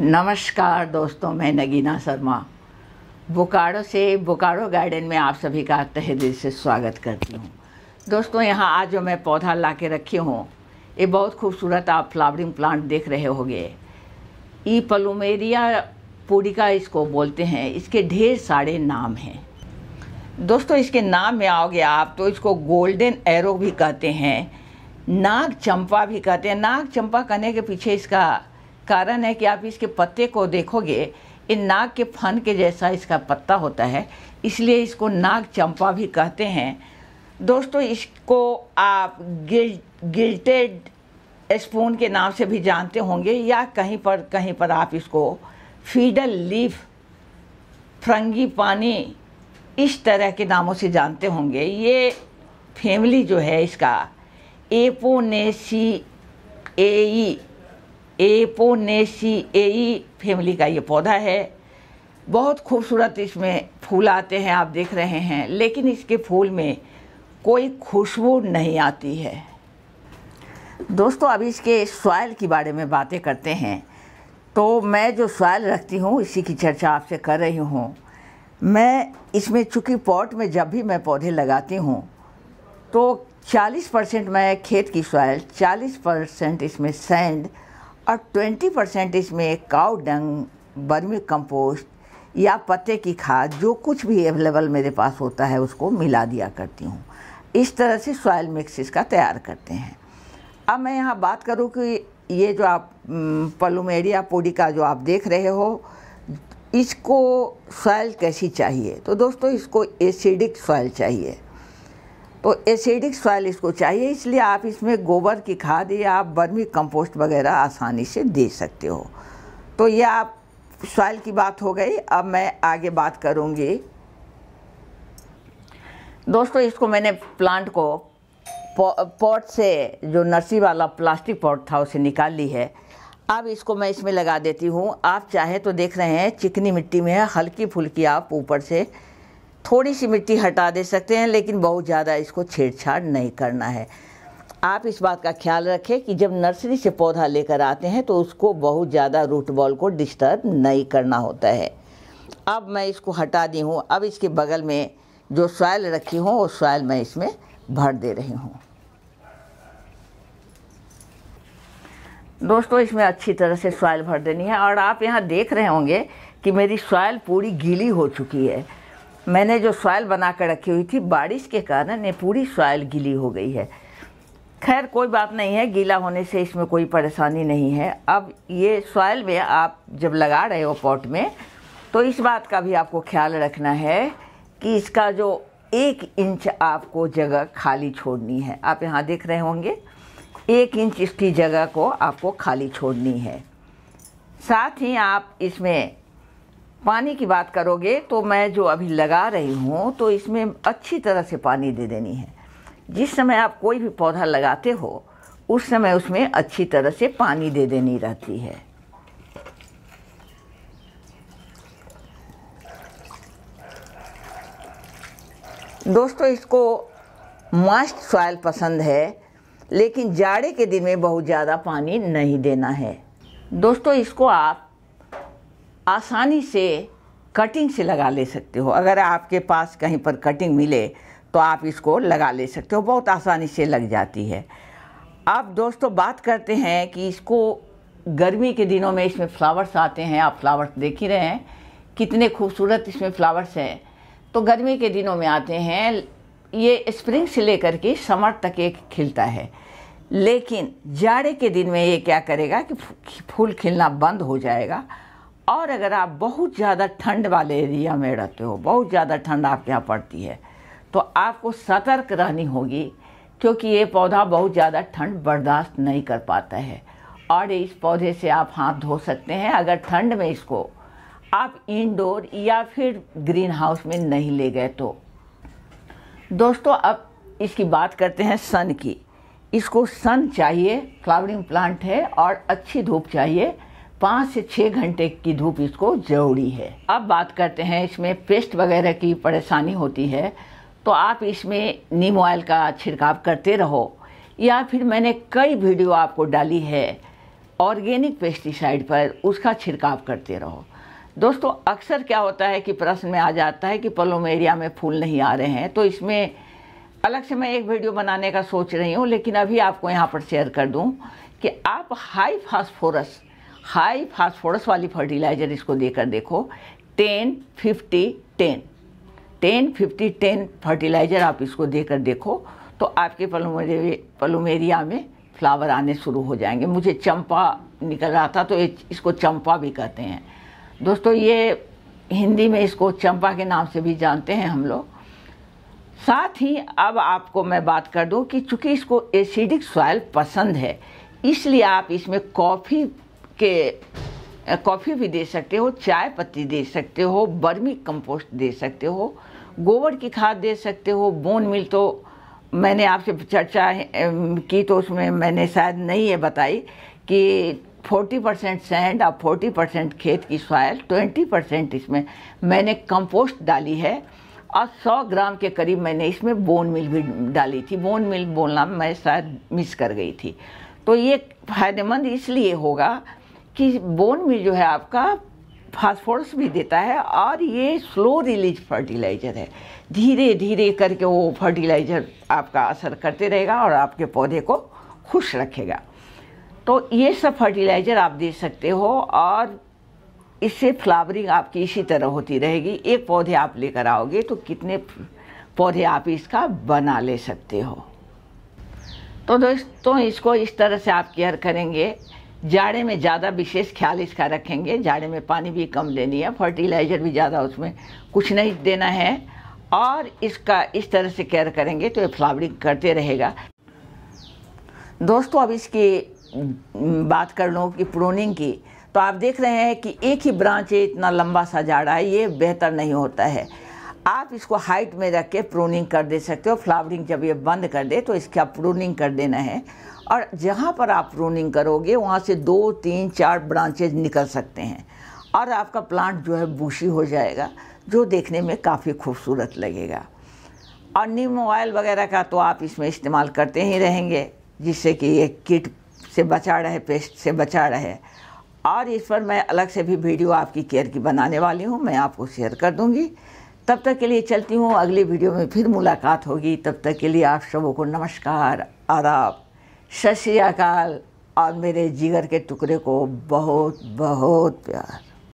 नमस्कार दोस्तों मैं नगीना शर्मा बोकारो से बोकारो गार्डन में आप सभी का तहे दिल से स्वागत करती हूँ दोस्तों यहाँ आज जो मैं पौधा ला के रखी हूँ ये बहुत खूबसूरत आप फ्लावरिंग प्लांट देख रहे होंगे ये पलुमेरिया पोडिका इसको बोलते हैं इसके ढेर सारे नाम हैं दोस्तों इसके नाम में आओगे आप तो इसको गोल्डन एरो भी कहते हैं नाग चंपा भी कहते हैं नाग चंपा कहने के पीछे इसका कारण है कि आप इसके पत्ते को देखोगे इन नाग के फन के जैसा इसका पत्ता होता है इसलिए इसको नाग चंपा भी कहते हैं दोस्तों इसको आप गिल गिल्टेड स्पून के नाम से भी जानते होंगे या कहीं पर कहीं पर आप इसको फीडल लीफ फ्रंगी पानी इस तरह के नामों से जानते होंगे ये फैमिली जो है इसका एपोनेसी ए ए फैमिली का ये पौधा है बहुत खूबसूरत इसमें फूल आते हैं आप देख रहे हैं लेकिन इसके फूल में कोई खुशबू नहीं आती है दोस्तों अभी इसके सॉयल के बारे में बातें करते हैं तो मैं जो सॉयल रखती हूँ इसी की चर्चा आपसे कर रही हूँ मैं इसमें चूँकि पॉट में जब भी मैं पौधे लगाती हूँ तो 40 परसेंट मैं खेत की सॉयल 40 परसेंट इसमें सैंड और 20 परसेंट इसमें काव डंग बर्मी कंपोस्ट या पत्ते की खाद जो कुछ भी अवेलेबल मेरे पास होता है उसको मिला दिया करती हूँ इस तरह से सॉयल मिक्स इसका तैयार करते हैं अब मैं यहाँ बात करूँ कि ये जो आप पलुमेरिया का जो आप देख रहे हो इसको सॉयल कैसी चाहिए तो दोस्तों इसको एसिडिक सॉयल चाहिए तो एसिडिक सॉइल इसको चाहिए इसलिए आप इसमें गोबर की खाद या आप बर्मी कंपोस्ट वगैरह आसानी से दे सकते हो तो ये आप सॉइल की बात हो गई अब मैं आगे बात करूँगी दोस्तों इसको मैंने प्लांट को पॉट से जो नर्सी वाला प्लास्टिक पॉट था उसे निकाल ली है अब इसको मैं इसमें लगा देती हूँ आप चाहे तो देख रहे हैं चिकनी मिट्टी में है हल्की फुल्की आप ऊपर से थोड़ी सी मिट्टी हटा दे सकते हैं लेकिन बहुत ज़्यादा इसको छेड़छाड़ नहीं करना है आप इस बात का ख्याल रखें कि जब नर्सरी से पौधा लेकर आते हैं तो उसको बहुत ज़्यादा रूट बॉल को डिस्टर्ब नहीं करना होता है अब मैं इसको हटा दी हूँ अब इसके बगल में जो सॉयल रखी हूँ वो सॉयल मैं इसमें भर दे रही हूँ दोस्तों इसमें अच्छी तरह से सॉयल भर देनी है और आप यहाँ देख रहे होंगे कि मेरी सॉयल पूरी गीली हो चुकी है मैंने जो सॉयल बना कर रखी हुई थी बारिश के कारण ये पूरी सॉयल गीली हो गई है खैर कोई बात नहीं है गीला होने से इसमें कोई परेशानी नहीं है अब ये सॉयल में आप जब लगा रहे हो पॉट में तो इस बात का भी आपको ख्याल रखना है कि इसका जो एक इंच आपको जगह खाली छोड़नी है आप यहाँ देख रहे होंगे एक इंच इसकी जगह को आपको खाली छोड़नी है साथ ही आप इसमें पानी की बात करोगे तो मैं जो अभी लगा रही हूँ तो इसमें अच्छी तरह से पानी दे देनी है जिस समय आप कोई भी पौधा लगाते हो उस समय उसमें अच्छी तरह से पानी दे देनी रहती है दोस्तों इसको मॉइस्ट सॉयल पसंद है लेकिन जाड़े के दिन में बहुत ज़्यादा पानी नहीं देना है दोस्तों इसको आप आसानी से कटिंग से लगा ले सकते हो अगर आपके पास कहीं पर कटिंग मिले तो आप इसको लगा ले सकते हो बहुत आसानी से लग जाती है अब दोस्तों बात करते हैं कि इसको गर्मी के दिनों में इसमें फ्लावर्स आते हैं आप फ्लावर्स देख ही रहे हैं कितने खूबसूरत इसमें फ्लावर्स हैं तो गर्मी के दिनों में आते हैं ये स्प्रिंग से लेकर के समर तक एक खिलता है लेकिन जाड़े के दिन में ये क्या करेगा कि फूल खिलना बंद हो जाएगा और अगर आप बहुत ज़्यादा ठंड वाले एरिया में रहते हो बहुत ज़्यादा ठंड आपके यहाँ पड़ती है तो आपको सतर्क रहनी होगी क्योंकि ये पौधा बहुत ज़्यादा ठंड बर्दाश्त नहीं कर पाता है और इस पौधे से आप हाथ धो सकते हैं अगर ठंड में इसको आप इंडोर या फिर ग्रीन हाउस में नहीं ले गए तो दोस्तों अब इसकी बात करते हैं सन की इसको सन चाहिए फ्लावरिंग प्लांट है और अच्छी धूप चाहिए पाँच से छः घंटे की धूप इसको ज़रूरी है अब बात करते हैं इसमें पेस्ट वगैरह की परेशानी होती है तो आप इसमें नीम ऑयल का छिड़काव करते रहो या फिर मैंने कई वीडियो आपको डाली है ऑर्गेनिक पेस्टिसाइड पर उसका छिड़काव करते रहो दोस्तों अक्सर क्या होता है कि प्रश्न में आ जाता है कि पलोमेरिया में फूल नहीं आ रहे हैं तो इसमें अलग से मैं एक वीडियो बनाने का सोच रही हूँ लेकिन अभी आपको यहाँ पर शेयर कर दूँ कि आप हाई फास्फोरस हाई फास्फोरस वाली फर्टिलाइज़र इसको देकर देखो ten fifty ten ten fifty ten fertiliser आप इसको देकर देखो तो आपके पलुमेरिया पलोमेरिया में फ्लावर आने शुरू हो जाएंगे मुझे चंपा निकल रहा था तो इसको चंपा भी कहते हैं दोस्तों ये हिंदी में इसको चंपा के नाम से भी जानते हैं हम लोग साथ ही अब आपको मैं बात कर दूं कि चूंकि इसको एसिडिक सॉयल पसंद है इसलिए आप इसमें कॉफ़ी के कॉफ़ी भी दे सकते हो चाय पत्ती दे सकते हो बर्मी कंपोस्ट दे सकते हो गोबर की खाद दे सकते हो बोन मिल तो मैंने आपसे चर्चा की तो उसमें मैंने शायद नहीं ये बताई कि 40 परसेंट सैंड और 40 परसेंट खेत की सॉयल 20 परसेंट इसमें मैंने कंपोस्ट डाली है और 100 ग्राम के करीब मैंने इसमें बोन मिल भी डाली थी बोन मिल बोलना मैं शायद मिस कर गई थी तो ये फायदेमंद इसलिए होगा कि बोन मिल जो है आपका फास्फोरस भी देता है और ये स्लो रिलीज फर्टिलाइज़र है धीरे धीरे करके वो फर्टिलाइज़र आपका असर करते रहेगा और आपके पौधे को खुश रखेगा तो ये सब फर्टिलाइज़र आप दे सकते हो और इससे फ्लावरिंग आपकी इसी तरह होती रहेगी एक पौधे आप लेकर आओगे तो कितने पौधे आप इसका बना ले सकते हो तो दोस्तों तो इसको इस तरह से आप केयर करेंगे जाड़े में ज़्यादा विशेष ख्याल इसका रखेंगे जाड़े में पानी भी कम देनी है फर्टिलाइज़र भी ज़्यादा उसमें कुछ नहीं देना है और इसका इस तरह से केयर करेंगे तो ये फ्लावरिंग करते रहेगा दोस्तों अब इसकी बात कर लो कि प्रोनिंग की तो आप देख रहे हैं कि एक ही ब्रांच है इतना लंबा सा जाड़ा है ये बेहतर नहीं होता है आप इसको हाइट में रख के प्रूनिंग कर दे सकते हो फ्लावरिंग जब ये बंद कर दे तो इसका प्रूनिंग कर देना है और जहाँ पर आप प्रूनिंग करोगे वहाँ से दो तीन चार ब्रांचेज निकल सकते हैं और आपका प्लांट जो है बूशी हो जाएगा जो देखने में काफ़ी खूबसूरत लगेगा और नीम ऑयल वगैरह का तो आप इसमें इस्तेमाल करते ही रहेंगे जिससे कि ये किट से बचा रहे पेस्ट से बचा रहे और इस पर मैं अलग से भी वीडियो आपकी केयर की बनाने वाली हूँ मैं आपको शेयर कर दूँगी तब तक के लिए चलती हूँ अगली वीडियो में फिर मुलाकात होगी तब तक के लिए आप सबों को नमस्कार आदाब सत अकाल और मेरे जिगर के टुकड़े को बहुत बहुत प्यार